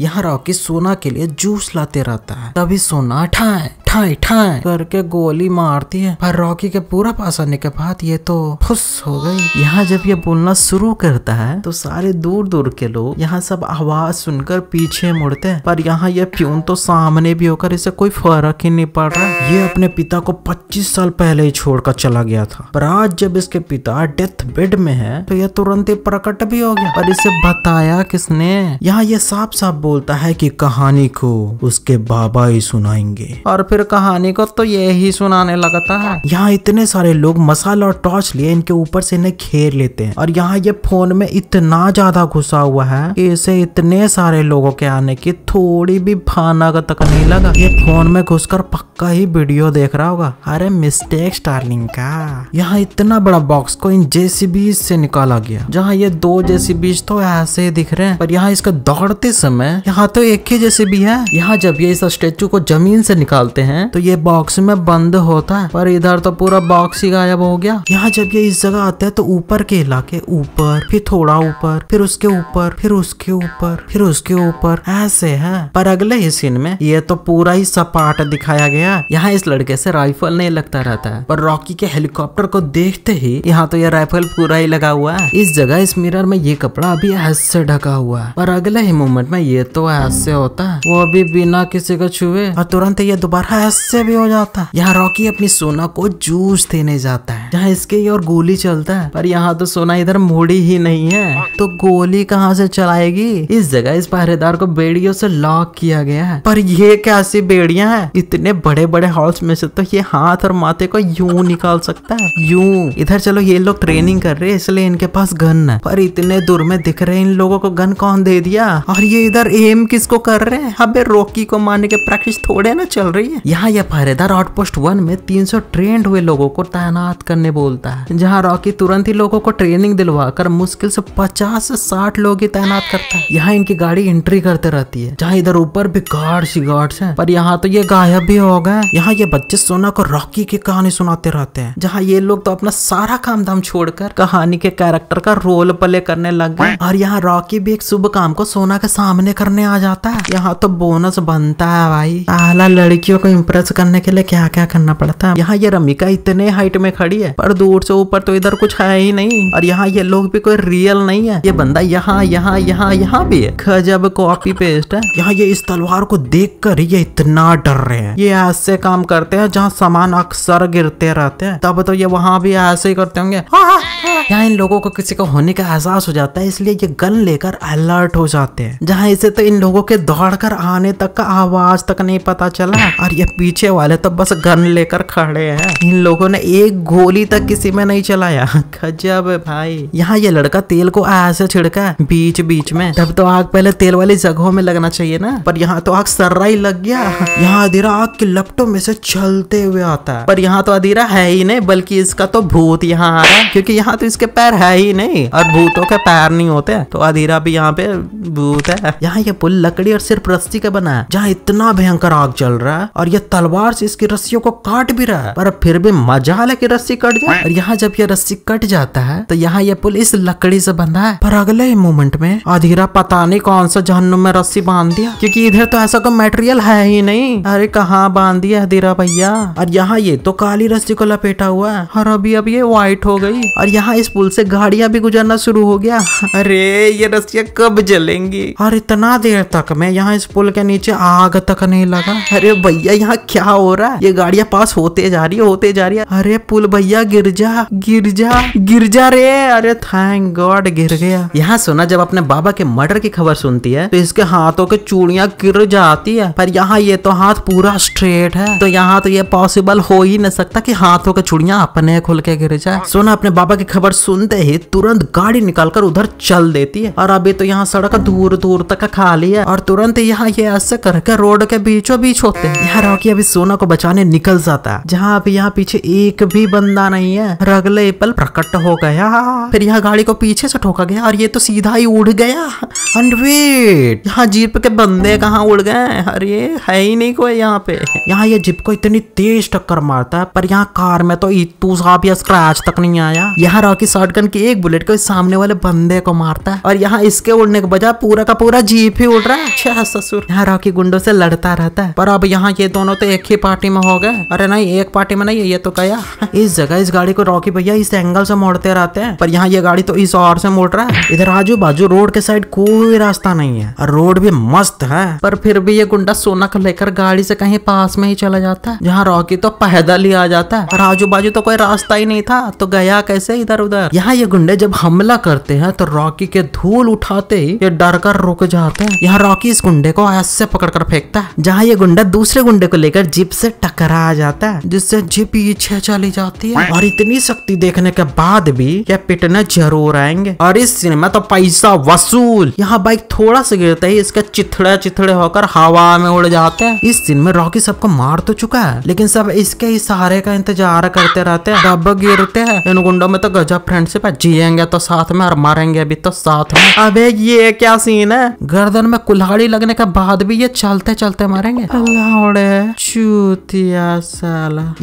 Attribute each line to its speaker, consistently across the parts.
Speaker 1: यहाँ रॉकी सोना के लिए जूस लाते रहता है तभी सोना ठाए ठाई ठाई करके गोली मारती है पर रॉकी के पूरा पास आने के बाद ये तो फुस हो गई यहाँ जब ये बोलना शुरू करता है तो सारे दूर दूर के लोग यहाँ सब आवाज सुनकर पीछे मुड़ते हैं पर यहाँ ये प्यून तो सामने भी होकर इसे कोई फर्क ही नहीं पड़ रहा ये अपने पिता को पच्चीस साल पहले ही छोड़कर चला गया था पर आज जब इसके पिता डेथ बेड में है तो यह तुरंत ही प्रकट भी हो गया पर इसे बताया किसने यहाँ ये साफ साफ बोलता है की कहानी को उसके बाबा ही सुनाएंगे और फिर फिर कहानी को तो यही सुनाने लगता है यहाँ इतने सारे लोग मसाला और टॉर्च लिए इनके ऊपर से इन्हें घेर लेते हैं और यहाँ ये फोन में इतना ज्यादा घुसा हुआ है कि इसे इतने सारे लोगों के आने की थोड़ी भी भाना का तक नहीं लगा ये फोन में घुसकर पक्का ही वीडियो देख रहा होगा अरे मिस्टेक स्टार्लिंग का यहाँ इतना बड़ा बॉक्स को इन जेसीबी से निकाला गया जहाँ ये दो जेसीबी तो ऐसे दिख रहे हैं पर यहाँ इसका दौड़ते समय यहाँ तो एक ही जेसीबी है यहाँ जब ये इस स्टेचू को जमीन से निकालते हैं हैं तो ये बॉक्स में बंद होता है पर इधर तो पूरा बॉक्स ही गायब हो गया यहाँ जब ये इस जगह आता है तो ऊपर के इलाके ऊपर फिर थोड़ा ऊपर फिर उसके ऊपर फिर उसके ऊपर फिर उसके ऊपर ऐसे है पर अगले ही सीन में ये तो पूरा ही सपाट दिखाया गया यहाँ इस लड़के से राइफल नहीं लगता रहता है पर रॉकी के हेलीकॉप्टर को देखते ही यहाँ तो ये राइफल पूरा ही लगा हुआ है इस जगह इस मिरर में ये कपड़ा अभी ऐसे ढका हुआ है पर अगले ही मोमेंट में ये तो ऐसे होता है वो अभी बिना किसी को छुए और तुरंत ये दोबारा ऐसे भी हो जाता है यहाँ रॉकी अपनी सोना को जूस देने जाता है जहाँ इसके और गोली चलता है पर यहाँ तो सोना इधर मुड़ी ही नहीं है तो गोली कहाँ से चलाएगी इस जगह इस पहरेदार को बेड़ियों से लॉक किया गया है पर ये कैसी बेड़िया है इतने बड़े बड़े हॉल्स में से तो ये हाथ और माथे को यूं निकाल सकता है यूं इधर चलो ये लोग ट्रेनिंग कर रहे हैं इसलिए इनके पास गन है पर इतने दूर में दिख रहे इन लोगों को गन कौन दे दिया और ये इधर एम किसको कर रहे हैं अबे रोकी को मारने के प्रैक्टिस थोड़े ना चल रही है यहाँ यह पहरेदार आउटपोस्ट वन में तीन सौ ट्रेंड हुए लोगों को तैनात करने बोलता है जहाँ रॉकी तुरंत ही लोगों को ट्रेनिंग दिलवाकर मुश्किल से पचास से साठ लोग ही तैनात करता है यहाँ इनकी गाड़ी एंट्री करते रहती है जहाँ इधर ऊपर भी गार्ड सी गार्ड है पर यहाँ तो ये गायब भी हो गए यहाँ ये बच्चे सोना को रॉकी की कहानी सुनाते रहते हैं जहाँ ये लोग तो अपना सारा काम धाम छोड़कर कहानी के कैरेक्टर का रोल प्ले करने लग गए और यहाँ रॉकी भी एक शुभ काम को सोना के सामने करने आ जाता है यहाँ तो बोनस बनता है भाई पहला लड़कियों को इम्प्रेस करने के लिए क्या क्या करना पड़ता है यहाँ ये रमिका इतने हाइट में खड़ी है पर दूर से ऊपर तो इधर कुछ है ही नहीं और यहाँ ये लोग भी कोई रियल नहीं है ये बंदा यहाँ यहाँ यहाँ यहाँ भी है खजब कॉपी पेस्ट है यहाँ ये इस तलवार को देख कर ये इतना डर रहे हैं ये ऐसे काम करते हैं जहाँ सामान अक्सर गिरते रहते हैं तब तो ये वहाँ भी ऐसे ही करते होंगे हाँ, हाँ, हाँ। यहाँ इन लोगों को किसी को होने का एहसास हो जाता है इसलिए ये गन लेकर अलर्ट हो जाते हैं जहाँ इसे तो इन लोगों के दौड़ कर आने तक का आवाज तक नहीं पता चला और ये पीछे वाले तो बस गन लेकर खड़े हैं इन लोगों ने एक गोली तक किसी में नहीं चलाया खजब भाई यहाँ ये लड़का तेल को ऐसे छिड़का बीच बीच में तब तो आग पहले तेल वाली जगहों में लगना चाहिए ना पर यहाँ तो आग सर्रा ही लग गया यहाँ अधीरा आग के लपटो में से चलते हुए आता है पर यहाँ तो अधीरा है ही नहीं बल्कि इसका तो भूत यहाँ आ रहा है क्योंकि यहाँ तो इसके पैर है ही नहीं और भूतों के पैर नहीं होते तो अधीरा भी यहाँ पे भूत है यहाँ ये पुल लकड़ी और सिर्फ रस्सी का बना है जहाँ इतना भयंकर आग चल रहा है और ये तलवार से इसकी रस्सियों को काट भी रहा है पर फिर भी मजा है कि रस्सी कट जाए और यहाँ जब ये रस्सी कट जाता है तो यहाँ ये पुल इस लकड़ी से बंधा है पर अगले ही मोमेंट में अधीरा पता नहीं कौन सा जहनुम में रस्सी बांध दिया क्योंकि इधर तो ऐसा कोई मटेरियल है ही नहीं अरे कहाँ बांध दिया अधीरा भैया और यहाँ ये तो काली रस्सी को लपेटा हुआ है और अभी अब ये व्हाइट हो गई और यहाँ इस पुल से गाड़िया भी गुजरना शुरू हो गया अरे ये रस्सिया कब जलेंगी और इतना देर तक मैं यहाँ इस पुल के नीचे आग तक नहीं लगा अरे भैया यहाँ क्या हो रहा है ये गाड़िया पास होते जा रही है होते जा रही है अरे पुल भैया गिर जा गिर जा गिर जा रे अरे थैंक गॉड गिर गया यहाँ सुना जब अपने बाबा के मर्डर की खबर सुनती है तो इसके हाथों के चूड़िया गिर जाती है पर यहाँ ये तो हाथ पूरा स्ट्रेट है तो यहाँ तो ये पॉसिबल हो ही नहीं सकता की हाथों के चूड़िया अपने खुल के गिर जाए सोना अपने बाबा की खबर सुनते ही तुरंत गाड़ी कर उधर चल देती है और अभी तो यहाँ सड़क दूर दूर तक खाली है और तुरंत यहाँ ये ऐसे करके रोड के बीचों बीच होते हैं यार रॉकी अभी सोना को बचाने निकल जाता है जहाँ अभी यहाँ पीछे एक भी बंदा नहीं है और अगले पल प्रकट हो गया फिर यहाँ गाड़ी को पीछे से ठोका गया और ये तो सीधा ही उड़ गया एंड वेट यहाँ जीप के बंदे कहाँ उड़ गए अरे है ही नहीं कोई यहाँ पे यहाँ ये जीप को इतनी तेज टक्कर मारता है पर यहाँ कार में तो इतू साफ या स्क्रैच तक नहीं आया यहाँ रॉकी गन की एक बुलेट को सामने वाले बंदे को मारता है और यहाँ इसके उड़ने के बजाय पूरा का पूरा जीप ही उड़ रहा है छह ससुर यहाँ रॉकी गुंडो से लड़ता रहता है पर अब यहाँ ये दोनों तो एक ही पार्टी में हो गए अरे नहीं एक पार्टी में नहीं ये तो कया इस जगह इस गाड़ी को रॉकी भैया इस एंगल से मोड़ते रहते हैं पर यहाँ ये गाड़ी तो इस और से मोड़ रहा है इधर आजू बाजू रोड के साइड कोई कोई रास्ता नहीं है और रोड भी मस्त है पर फिर भी ये गुंडा सोना को लेकर गाड़ी से कहीं पास में ही चला जाता है जहाँ रॉकी तो पैदल ही आ जाता है और आजू बाजू तो कोई रास्ता ही नहीं था तो गया कैसे इधर उधर यहाँ ये गुंडे जब हमला करते हैं तो रॉकी के धूल उठाते ही ये डर कर रुक जाते हैं यहाँ रॉकी इस गुंडे को ऐसे कर फेंकता है जहाँ ये गुंडा दूसरे गुंडे को लेकर जीप से टकरा जाता है जिससे जीप पीछे चली जाती है और इतनी शक्ति देखने के बाद भी यह पिटने जरूर आएंगे और इस सिनेमा तो पैसा वसूल यहाँ यहाँ बाइक थोड़ा सा गिरता है इसका चिथड़े चिथड़े होकर हवा में उड़ जाते हैं इस दिन में रॉकी सबको मार तो चुका है लेकिन सब इसके ही सहारे का इंतजार करते रहते हैं डब गिरते हैं इन गुंडों में तो गजब फ्रेंडशिप है जियेंगे तो साथ में और मारेंगे अभी तो साथ में अब ये क्या सीन है गर्दन में कुल्हाड़ी लगने के बाद भी ये चलते चलते मारेंगे अल्लाह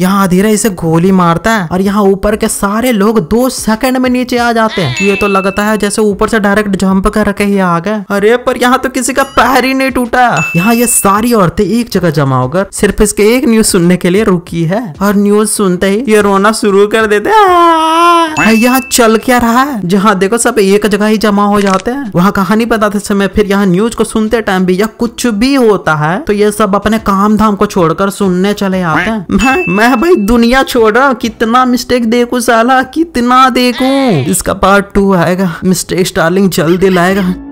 Speaker 1: यहाँ धीरे इसे गोली मारता है और यहाँ ऊपर के सारे लोग दो सेकंड में नीचे आ जाते हैं ये तो लगता है जैसे ऊपर से डायरेक्ट जंप करके ही आ आ गए अरे पर यहाँ तो किसी का पैर ही नहीं टूटा यहाँ ये सारी औरतें एक जगह जमा होकर सिर्फ इसके एक न्यूज सुनने के लिए रुकी है और न्यूज सुनते ही ये रोना शुरू कर देते हाँ, यहाँ चल क्या रहा है जहाँ देखो सब एक जगह ही जमा हो जाते हैं वहाँ कहानी बताते समय फिर यहाँ न्यूज को सुनते टाइम भी या कुछ भी होता है तो ये सब अपने काम धाम को छोड़कर सुनने चले आते हैं मैं मैं भाई दुनिया छोड़ रहा हूँ कितना मिस्टेक देखू साला कितना देखू इसका पार्ट टू आएगा मिस्टेक स्टार्लिंग जल्दी लाएगा